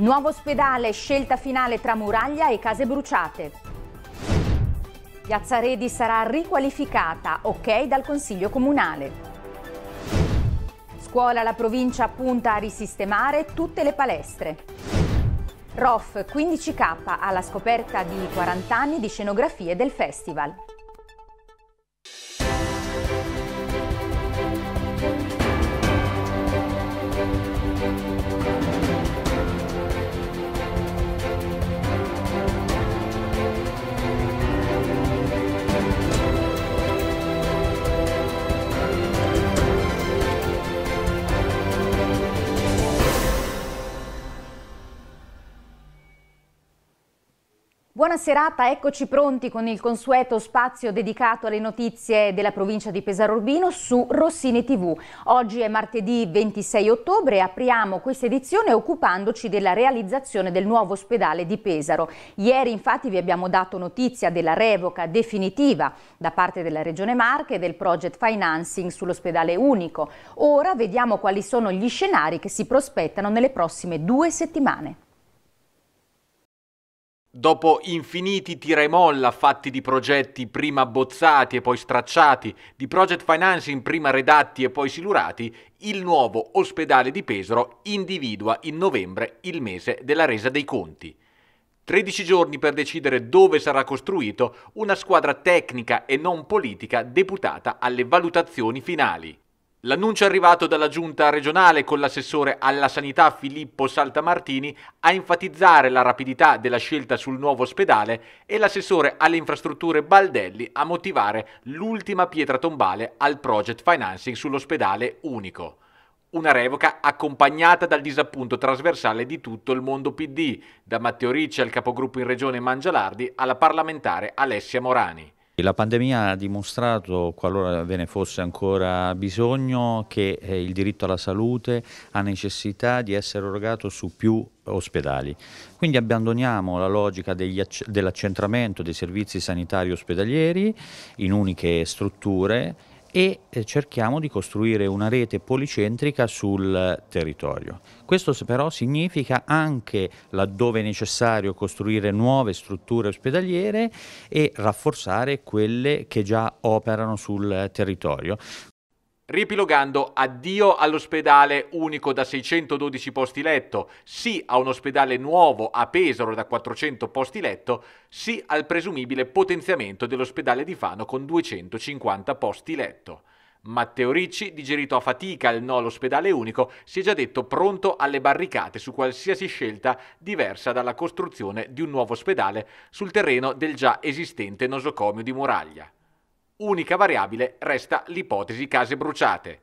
Nuovo ospedale, scelta finale tra muraglia e case bruciate. Piazza Redi sarà riqualificata, ok dal Consiglio Comunale. Scuola la provincia punta a risistemare tutte le palestre. ROF 15K alla scoperta di 40 anni di scenografie del festival. Buona serata, eccoci pronti con il consueto spazio dedicato alle notizie della provincia di Pesaro Urbino su Rossini TV. Oggi è martedì 26 ottobre e apriamo questa edizione occupandoci della realizzazione del nuovo ospedale di Pesaro. Ieri infatti vi abbiamo dato notizia della revoca definitiva da parte della Regione Marche del project financing sull'ospedale unico. Ora vediamo quali sono gli scenari che si prospettano nelle prossime due settimane. Dopo infiniti tira e molla fatti di progetti prima bozzati e poi stracciati, di project financing prima redatti e poi silurati, il nuovo ospedale di Pesaro individua in novembre il mese della resa dei conti. 13 giorni per decidere dove sarà costruito una squadra tecnica e non politica deputata alle valutazioni finali. L'annuncio arrivato dalla giunta regionale con l'assessore alla sanità Filippo Saltamartini a enfatizzare la rapidità della scelta sul nuovo ospedale e l'assessore alle infrastrutture Baldelli a motivare l'ultima pietra tombale al project financing sull'ospedale unico. Una revoca accompagnata dal disappunto trasversale di tutto il mondo PD, da Matteo Ricci al capogruppo in regione Mangialardi alla parlamentare Alessia Morani. La pandemia ha dimostrato, qualora ve ne fosse ancora bisogno, che eh, il diritto alla salute ha necessità di essere erogato su più ospedali. Quindi abbandoniamo la logica dell'accentramento dei servizi sanitari ospedalieri in uniche strutture e eh, cerchiamo di costruire una rete policentrica sul territorio. Questo però significa anche laddove è necessario costruire nuove strutture ospedaliere e rafforzare quelle che già operano sul territorio. Ripilogando, addio all'ospedale unico da 612 posti letto, sì a un ospedale nuovo a Pesaro da 400 posti letto, sì al presumibile potenziamento dell'ospedale di Fano con 250 posti letto. Matteo Ricci, digerito a fatica il no all'ospedale unico, si è già detto pronto alle barricate su qualsiasi scelta diversa dalla costruzione di un nuovo ospedale sul terreno del già esistente nosocomio di Muraglia. Unica variabile resta l'ipotesi case bruciate.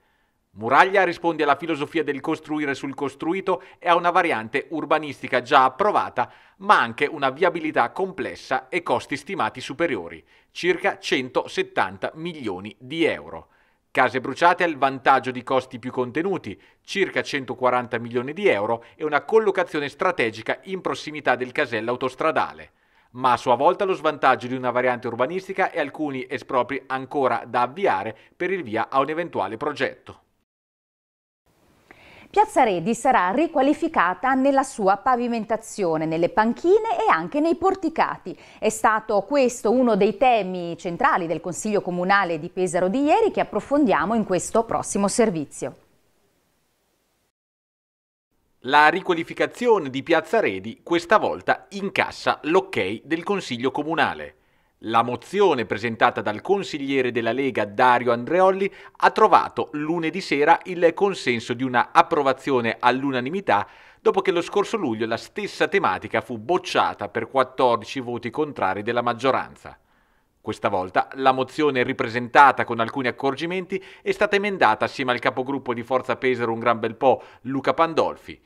Muraglia risponde alla filosofia del costruire sul costruito e ha una variante urbanistica già approvata, ma anche una viabilità complessa e costi stimati superiori, circa 170 milioni di euro. Case bruciate ha il vantaggio di costi più contenuti, circa 140 milioni di euro, e una collocazione strategica in prossimità del casello autostradale ma a sua volta lo svantaggio di una variante urbanistica e alcuni espropri ancora da avviare per il via a un eventuale progetto. Piazza Redi sarà riqualificata nella sua pavimentazione, nelle panchine e anche nei porticati. È stato questo uno dei temi centrali del Consiglio Comunale di Pesaro di ieri che approfondiamo in questo prossimo servizio. La riqualificazione di Piazza Redi questa volta incassa l'ok del Consiglio Comunale. La mozione presentata dal consigliere della Lega Dario Andreolli ha trovato lunedì sera il consenso di una approvazione all'unanimità dopo che lo scorso luglio la stessa tematica fu bocciata per 14 voti contrari della maggioranza. Questa volta la mozione ripresentata con alcuni accorgimenti è stata emendata assieme al capogruppo di Forza Pesaro un gran bel po', Luca Pandolfi.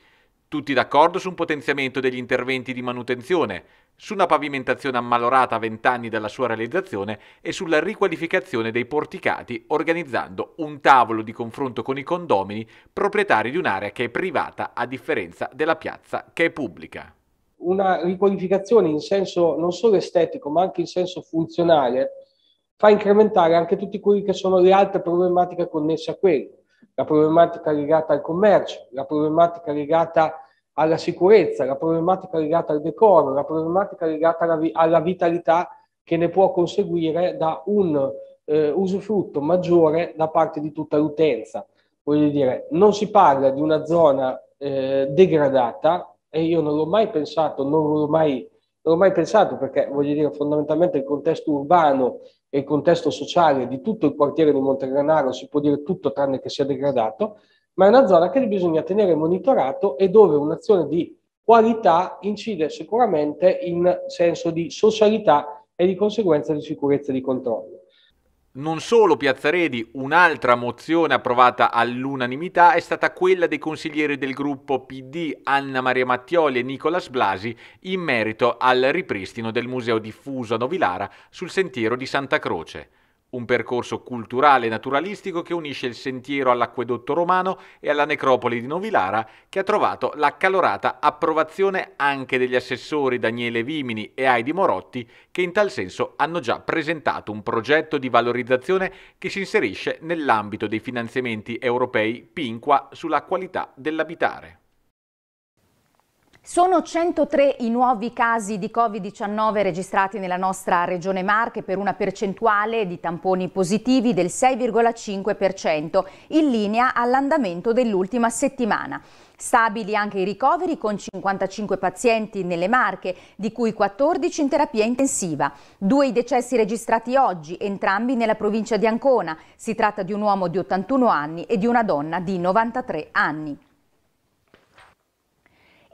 Tutti d'accordo su un potenziamento degli interventi di manutenzione, su una pavimentazione ammalorata a vent'anni dalla sua realizzazione e sulla riqualificazione dei porticati organizzando un tavolo di confronto con i condomini proprietari di un'area che è privata a differenza della piazza che è pubblica una riqualificazione in senso non solo estetico ma anche in senso funzionale fa incrementare anche tutti quelli che sono le altre problematiche connesse a quello, la problematica legata al commercio, la problematica legata alla sicurezza, la problematica legata al decoro, la problematica legata alla, alla vitalità che ne può conseguire da un eh, usufrutto maggiore da parte di tutta l'utenza. Voglio dire, non si parla di una zona eh, degradata, e io non l'ho mai pensato, non l'ho mai, non l'ho mai pensato perché voglio dire fondamentalmente il contesto urbano e il contesto sociale di tutto il quartiere di Montegranaro si può dire tutto tranne che sia degradato, ma è una zona che bisogna tenere monitorato e dove un'azione di qualità incide sicuramente in senso di socialità e di conseguenza di sicurezza e di controllo non solo Piazzaredi, un'altra mozione approvata all'unanimità è stata quella dei consiglieri del gruppo PD Anna Maria Mattioli e Nicolas Blasi in merito al ripristino del museo diffuso a Novilara sul sentiero di Santa Croce un percorso culturale e naturalistico che unisce il sentiero all'acquedotto romano e alla necropoli di Novilara, che ha trovato l'accalorata approvazione anche degli assessori Daniele Vimini e Heidi Morotti, che in tal senso hanno già presentato un progetto di valorizzazione che si inserisce nell'ambito dei finanziamenti europei PINQUA sulla qualità dell'abitare. Sono 103 i nuovi casi di Covid-19 registrati nella nostra regione Marche per una percentuale di tamponi positivi del 6,5% in linea all'andamento dell'ultima settimana. Stabili anche i ricoveri con 55 pazienti nelle Marche, di cui 14 in terapia intensiva. Due i decessi registrati oggi, entrambi nella provincia di Ancona. Si tratta di un uomo di 81 anni e di una donna di 93 anni.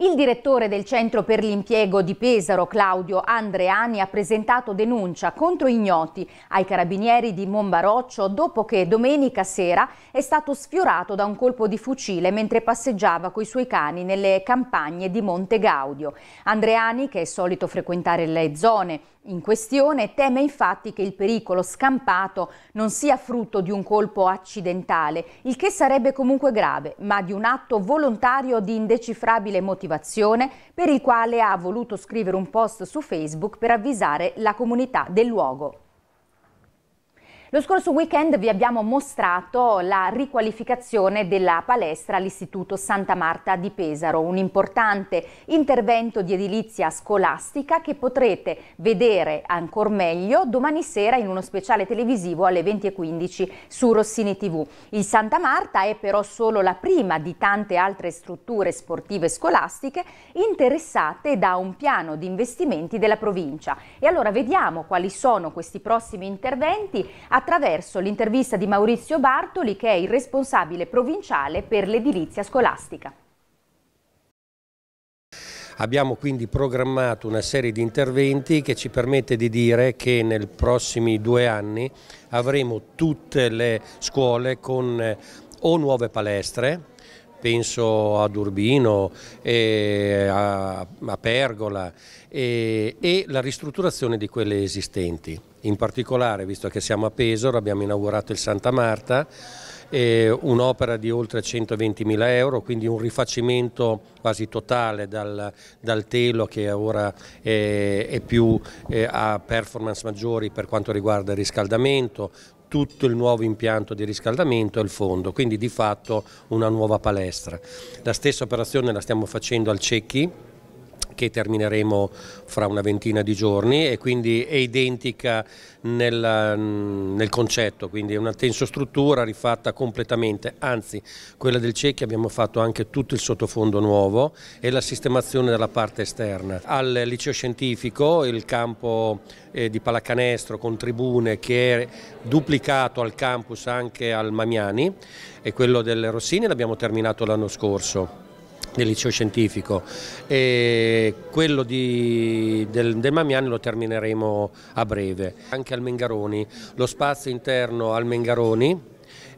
Il direttore del Centro per l'Impiego di Pesaro, Claudio Andreani, ha presentato denuncia contro ignoti ai carabinieri di Monbaroccio dopo che domenica sera è stato sfiorato da un colpo di fucile mentre passeggiava coi suoi cani nelle campagne di Monte Gaudio. Andreani, che è solito frequentare le zone in questione teme infatti che il pericolo scampato non sia frutto di un colpo accidentale, il che sarebbe comunque grave, ma di un atto volontario di indecifrabile motivazione per il quale ha voluto scrivere un post su Facebook per avvisare la comunità del luogo. Lo scorso weekend vi abbiamo mostrato la riqualificazione della palestra all'Istituto Santa Marta di Pesaro, un importante intervento di edilizia scolastica che potrete vedere ancora meglio domani sera in uno speciale televisivo alle 20.15 su Rossini TV. Il Santa Marta è però solo la prima di tante altre strutture sportive scolastiche interessate da un piano di investimenti della provincia. E allora vediamo quali sono questi prossimi interventi attraverso l'intervista di Maurizio Bartoli che è il responsabile provinciale per l'edilizia scolastica. Abbiamo quindi programmato una serie di interventi che ci permette di dire che nei prossimi due anni avremo tutte le scuole con eh, o nuove palestre penso ad Urbino, eh, a, a, Pergola eh, e la ristrutturazione di quelle esistenti. In particolare, visto che siamo a Pesaro, abbiamo inaugurato il Santa Marta, eh, un'opera di oltre 120.000 euro, quindi un rifacimento quasi totale dal, dal telo che ora è più, eh, ha performance maggiori per quanto riguarda il riscaldamento, tutto il nuovo impianto di riscaldamento e il fondo, quindi di fatto una nuova palestra. La stessa operazione la stiamo facendo al Cecchi, che termineremo fra una ventina di giorni e quindi è identica nel, mm, nel concetto, quindi è una struttura rifatta completamente, anzi quella del CECHI abbiamo fatto anche tutto il sottofondo nuovo e la sistemazione della parte esterna. Al liceo scientifico il campo eh, di pallacanestro con tribune che è duplicato al campus anche al Mamiani e quello del Rossini l'abbiamo terminato l'anno scorso del liceo scientifico e quello di, del, del Mamiani lo termineremo a breve. Anche al Mengaroni, lo spazio interno al Mengaroni,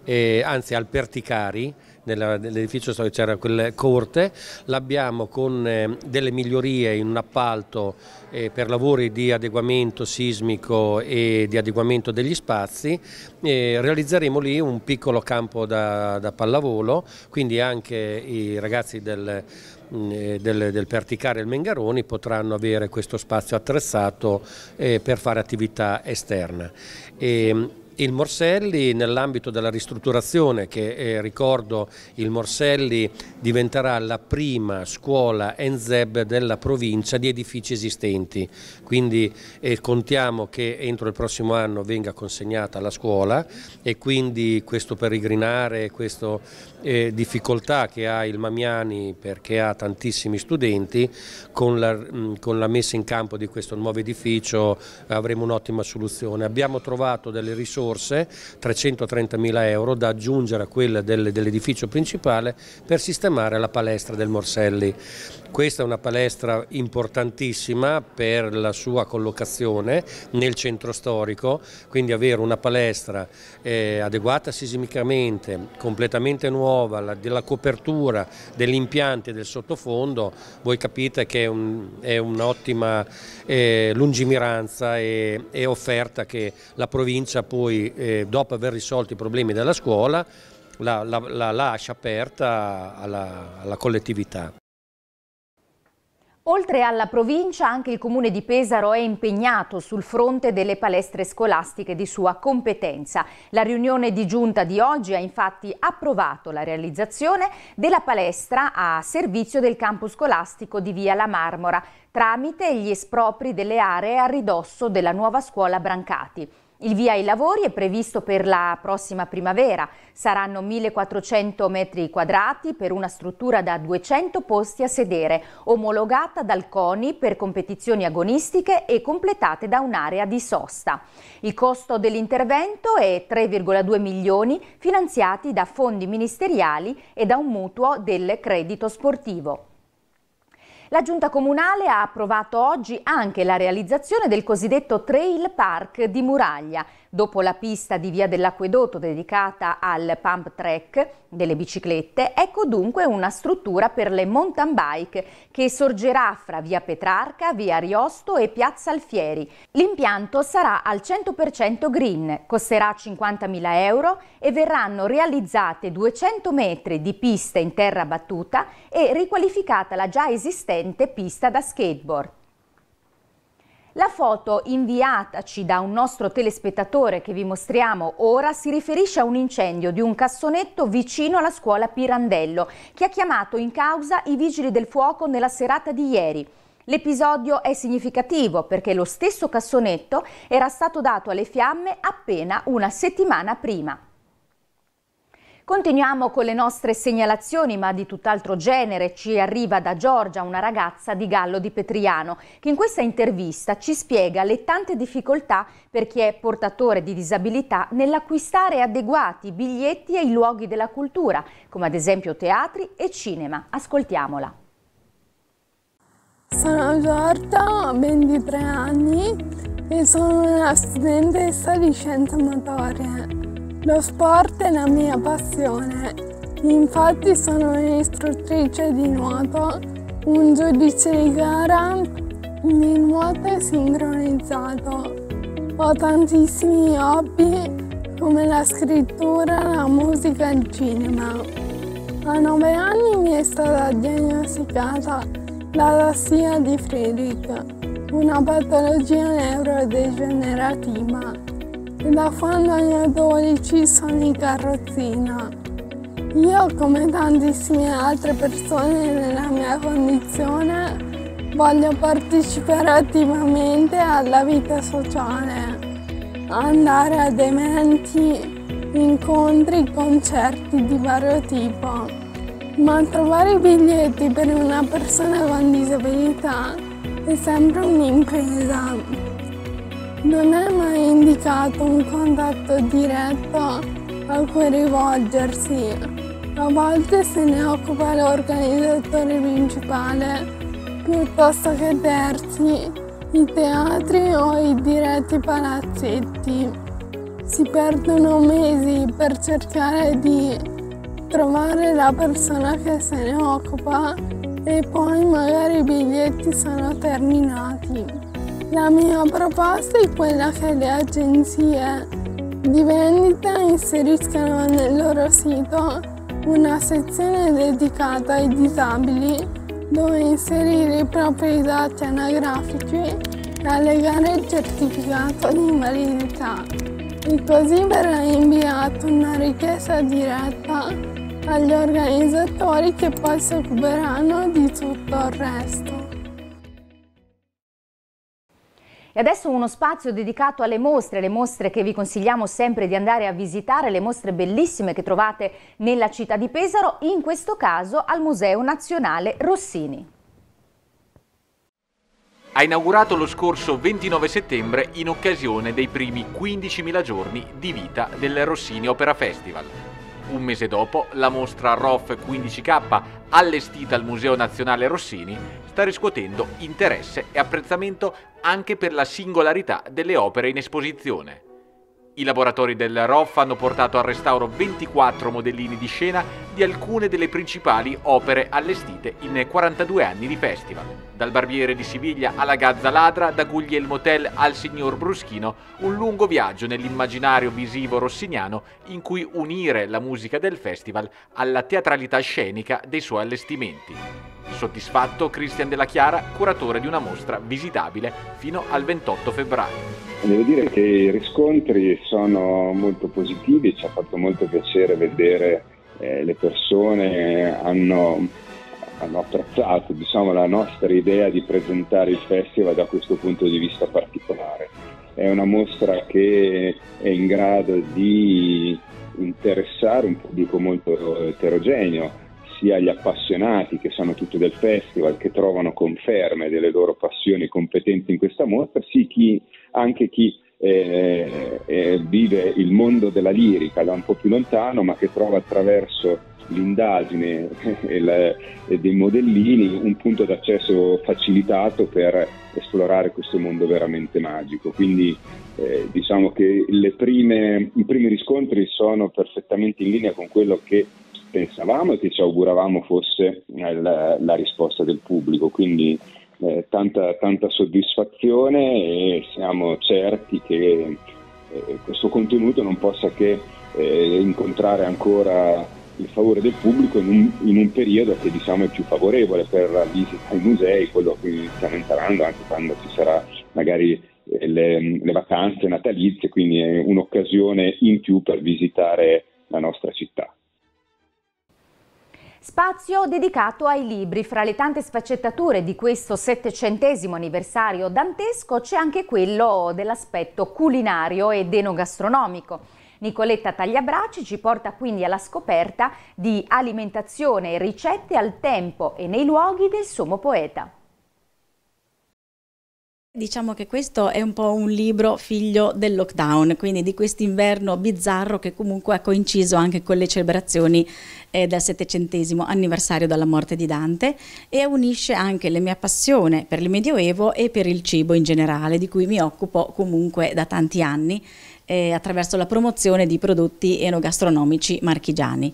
eh, anzi al Perticari, nell'edificio storico c'era quel corte, l'abbiamo con eh, delle migliorie in un appalto eh, per lavori di adeguamento sismico e di adeguamento degli spazi, eh, realizzeremo lì un piccolo campo da, da pallavolo, quindi anche i ragazzi del mm, del, del Perticare e il Mengaroni potranno avere questo spazio attrezzato per fare attività esterna. E, ehm, il Morselli nell'ambito della ristrutturazione che eh, ricordo il Morselli diventerà la prima scuola NZEB della provincia di edifici esistenti, quindi eh, contiamo che entro il prossimo anno venga consegnata la scuola e quindi questo peregrinare, questo eh, difficoltà che ha il Mamiani perché ha tantissimi studenti, con la, mm, con la, messa in campo di questo nuovo edificio eh, avremo un'ottima soluzione. Abbiamo trovato delle risorse, 330 mila euro, da aggiungere a quelle del, dell'edificio principale per sistemare la palestra del Morselli. Questa è una palestra importantissima per la sua collocazione nel centro storico, quindi avere una palestra eh, adeguata sismicamente, completamente nuova, nuova, della copertura, degli impianti e del sottofondo, voi capite che è, un'ottima eh, lungimiranza e, offerta che la provincia poi, eh, dopo aver risolto i problemi della scuola, la, la, la lascia aperta alla, alla collettività. Oltre alla provincia, anche il comune di Pesaro è impegnato sul fronte delle palestre scolastiche di sua competenza. La riunione di giunta di oggi ha infatti approvato la realizzazione della palestra a servizio del campo scolastico di Via La Marmora tramite gli espropri delle aree a ridosso della nuova scuola Brancati. Il via ai lavori è previsto per la prossima primavera. Saranno 1.400 metri quadrati per una struttura da 200 posti a sedere, omologata dal CONI per competizioni agonistiche e completate da un'area di sosta. Il costo dell'intervento è 3,2 milioni finanziati da fondi ministeriali e da un mutuo del credito sportivo. La Giunta Comunale ha approvato oggi anche la realizzazione del cosiddetto Trail Park di Muraglia, dopo la pista di via dell'acquedotto dedicata al pump track delle biciclette, ecco dunque una struttura per le mountain bike che sorgerà fra via Petrarca, via Ariosto e piazza Alfieri. L'impianto sarà al 100% green, costerà 50.000 euro e verranno realizzate 200 metri di pista in terra battuta e riqualificata la già esistente esistente pista da skateboard. La foto inviataci da un nostro telespettatore che vi mostriamo ora si riferisce a un incendio di un cassonetto vicino alla scuola Pirandello che ha chiamato in causa i vigili del fuoco nella serata di ieri. L'episodio è significativo perché lo stesso cassonetto era stato dato alle fiamme appena una settimana prima. Continuiamo con le nostre segnalazioni, ma di tutt'altro genere. Ci arriva da Giorgia una ragazza di Gallo di Petriano, che in questa intervista ci spiega le tante difficoltà per chi è portatore di disabilità nell'acquistare adeguati biglietti ai luoghi della cultura, come ad esempio teatri e cinema. Ascoltiamola. Sono Giorgia, ho 23 anni e sono una studentessa di scienze motorie. Lo sport è la mia passione. Infatti sono un'istruttrice di nuoto, un giudice di gara di nuoto sincronizzato. Ho tantissimi hobby come la scrittura, la musica e il cinema. A nove anni mi è stata diagnosticata l'alassia di Friedrich, una patologia neurodegenerativa da quando ne ho 12 sono in carrozzina. Io, come tantissime altre persone nella mia condizione, voglio partecipare attivamente alla vita sociale, andare ad eventi, incontri, concerti di vario tipo. Ma trovare i biglietti per una persona con disabilità è sempre un'impresa. Non è mai indicato un contatto diretto a cui rivolgersi. A volte se ne occupa l'organizzatore principale piuttosto che terzi, i teatri o i diretti palazzetti. Si perdono mesi per cercare di trovare la persona che se ne occupa e poi magari i biglietti sono terminati. La mia proposta è quella che le agenzie di vendita inseriscano nel loro sito una sezione dedicata ai disabili dove inserire i propri dati anagrafici e allegare il certificato di invalidità e così verrà inviata una richiesta diretta agli organizzatori che poi si occuperanno di tutto il resto. E adesso uno spazio dedicato alle mostre, le mostre che vi consigliamo sempre di andare a visitare, le mostre bellissime che trovate nella città di Pesaro, in questo caso al Museo Nazionale Rossini. Ha inaugurato lo scorso 29 settembre in occasione dei primi 15.000 giorni di vita del Rossini Opera Festival. Un mese dopo, la mostra ROF 15K, allestita al Museo Nazionale Rossini, sta riscuotendo interesse e apprezzamento anche per la singolarità delle opere in esposizione. I laboratori del ROF hanno portato al restauro 24 modellini di scena di alcune delle principali opere allestite in 42 anni di festival. Dal Barbiere di Siviglia alla Gazza Ladra, da Guglielmo Tell al Signor Bruschino, un lungo viaggio nell'immaginario visivo rossiniano in cui unire la musica del festival alla teatralità scenica dei suoi allestimenti. Soddisfatto Cristian Della Chiara, curatore di una mostra visitabile fino al 28 febbraio. Devo dire che i riscontri sono molto positivi, ci ha fatto molto piacere vedere eh, le persone eh, hanno, hanno apprezzato diciamo, la nostra idea di presentare il festival da questo punto di vista particolare. È una mostra che è in grado di interessare un pubblico molto eterogeneo, sia gli appassionati che sanno tutto del festival, che trovano conferme delle loro passioni e competenze in questa mostra, sì, chi, anche chi eh, eh, vive il mondo della lirica da un po' più lontano, ma che trova attraverso l'indagine e, la, e dei modellini un punto d'accesso facilitato per esplorare questo mondo veramente magico. Quindi eh, diciamo che prime, i primi riscontri sono perfettamente in linea con quello che pensavamo e che ci auguravamo fosse eh, la, la risposta del pubblico. Quindi eh, tanta, tanta, soddisfazione e siamo certi che eh, questo contenuto non possa che eh, incontrare ancora il favore del pubblico in un, in un, periodo che diciamo è più favorevole per la visita ai musei, quello a cui stiamo entrando, anche quando ci sarà magari eh, le, le vacanze natalizie, quindi è un'occasione in più per visitare la nostra città. Spazio dedicato ai libri. Fra le tante sfaccettature di questo settecentesimo anniversario dantesco c'è anche quello dell'aspetto culinario ed enogastronomico. Nicoletta Tagliabraci ci porta quindi alla scoperta di alimentazione e ricette al tempo e nei luoghi del sommo poeta. Diciamo che questo è un po' un libro figlio del lockdown, quindi di quest'inverno bizzarro che comunque ha coinciso anche con le celebrazioni eh, del settecentesimo anniversario della morte di Dante e unisce anche la mia passione per il Medioevo e per il cibo in generale, di cui mi occupo comunque da tanti anni eh, attraverso la promozione di prodotti enogastronomici marchigiani.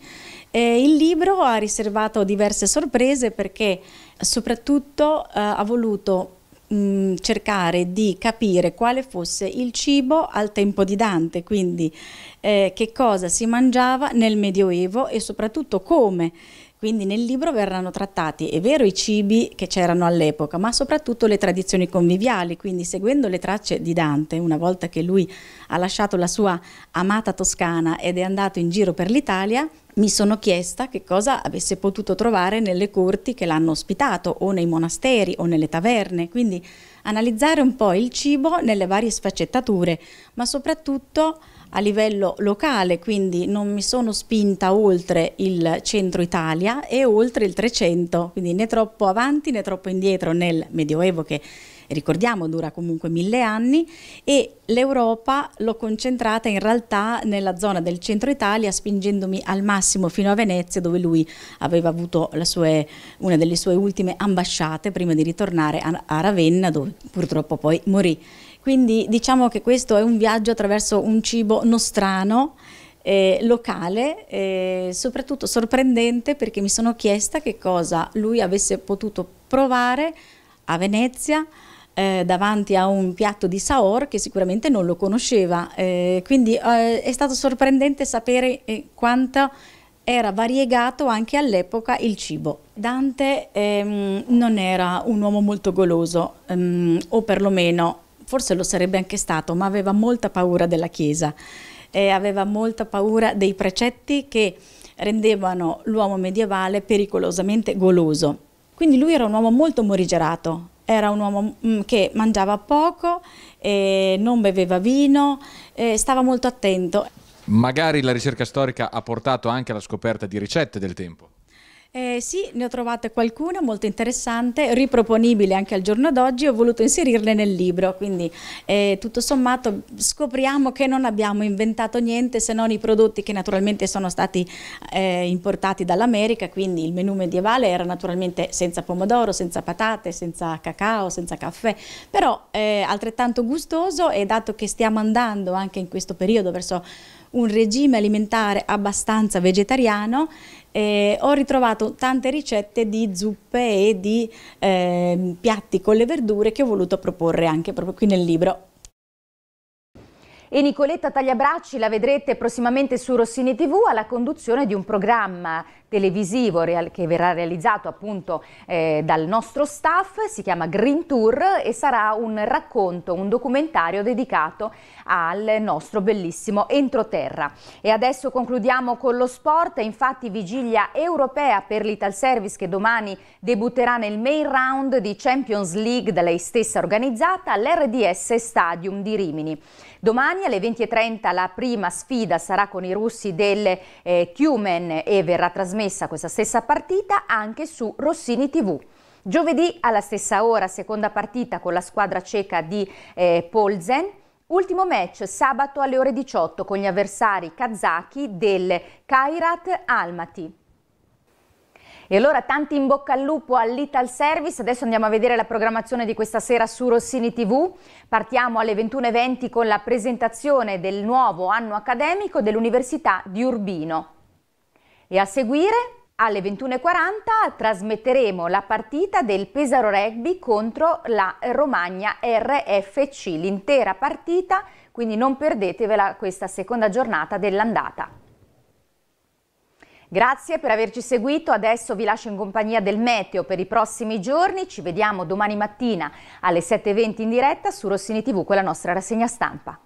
Eh, il libro ha riservato diverse sorprese perché soprattutto eh, ha voluto mh, mm, cercare di capire quale fosse il cibo al tempo di Dante, quindi eh, che cosa si mangiava nel Medioevo e soprattutto come. Quindi nel libro verranno trattati, è vero, i cibi che c'erano all'epoca, ma soprattutto le tradizioni conviviali, quindi seguendo le tracce di Dante, una volta che lui ha lasciato la sua amata Toscana ed è andato in giro per l'Italia, mi sono chiesta che cosa avesse potuto trovare nelle corti che l'hanno ospitato o nei monasteri o nelle taverne, quindi analizzare un po' il cibo nelle varie sfaccettature, ma soprattutto a livello locale, quindi non mi sono spinta oltre il centro Italia e oltre il 300, quindi né troppo avanti né troppo indietro nel Medioevo che ricordiamo dura comunque mille anni e l'Europa l'ho concentrata in realtà nella zona del centro Italia spingendomi al massimo fino a Venezia dove lui aveva avuto sue, una delle sue ultime ambasciate prima di ritornare a, a Ravenna dove purtroppo poi morì. Quindi diciamo che questo è un viaggio attraverso un cibo nostrano eh, locale, eh, soprattutto sorprendente perché mi sono chiesta che cosa lui avesse potuto provare a Venezia eh, davanti a un piatto di Saor che sicuramente non lo conosceva. Eh, quindi eh, è stato sorprendente sapere eh, quanto era variegato anche all'epoca il cibo. Dante ehm, non era un uomo molto goloso, ehm, o perlomeno forse lo sarebbe anche stato, ma aveva molta paura della Chiesa, aveva molta paura dei precetti che rendevano l'uomo medievale pericolosamente goloso. Quindi lui era un uomo molto morigerato, era un uomo mm, che mangiava poco, non beveva vino, stava molto attento. Magari la ricerca storica ha portato anche alla scoperta di ricette del tempo. Eh, sì, ne ho trovate qualcuna molto interessante, riproponibile anche al giorno d'oggi, ho voluto inserirle nel libro, quindi eh, tutto sommato scopriamo che non abbiamo inventato niente se non i prodotti che naturalmente sono stati eh, importati dall'America, quindi il menù medievale era naturalmente senza pomodoro, senza patate, senza cacao, senza caffè, però eh, altrettanto gustoso e dato che stiamo andando anche in questo periodo verso un regime alimentare abbastanza vegetariano, eh, ho ritrovato tante ricette di zuppe e di eh, piatti con le verdure che ho voluto proporre anche proprio qui nel libro. E Nicoletta Tagliabracci la vedrete prossimamente su Rossini TV alla conduzione di un programma televisivo che verrà realizzato appunto eh, dal nostro staff, si chiama Green Tour e sarà un racconto, un documentario dedicato al nostro bellissimo entroterra. E adesso concludiamo con lo sport, infatti vigilia europea per l'Ital Service che domani debutterà nel main round di Champions League da lei stessa organizzata all'RDS Stadium di Rimini. Domani alle 20.30 la prima sfida sarà con i russi del eh, Tumen e verrà trasmessa questa stessa partita anche su Rossini TV. Giovedì alla stessa ora, seconda partita con la squadra ceca di eh, Polzen. Ultimo match sabato alle ore 18 con gli avversari kazaki del Kairat Almaty. E allora tanti in bocca al lupo all'Ital Service, adesso andiamo a vedere la programmazione di questa sera su Rossini TV. Partiamo alle 21.20 con la presentazione del nuovo anno accademico dell'Università di Urbino. E a seguire alle 21.40 trasmetteremo la partita del Pesaro Rugby contro la Romagna RFC, l'intera partita, quindi non perdetevela questa seconda giornata dell'andata. Grazie per averci seguito, adesso vi lascio in compagnia del meteo per i prossimi giorni, ci vediamo domani mattina alle 7.20 in diretta su Rossini TV con la nostra rassegna stampa.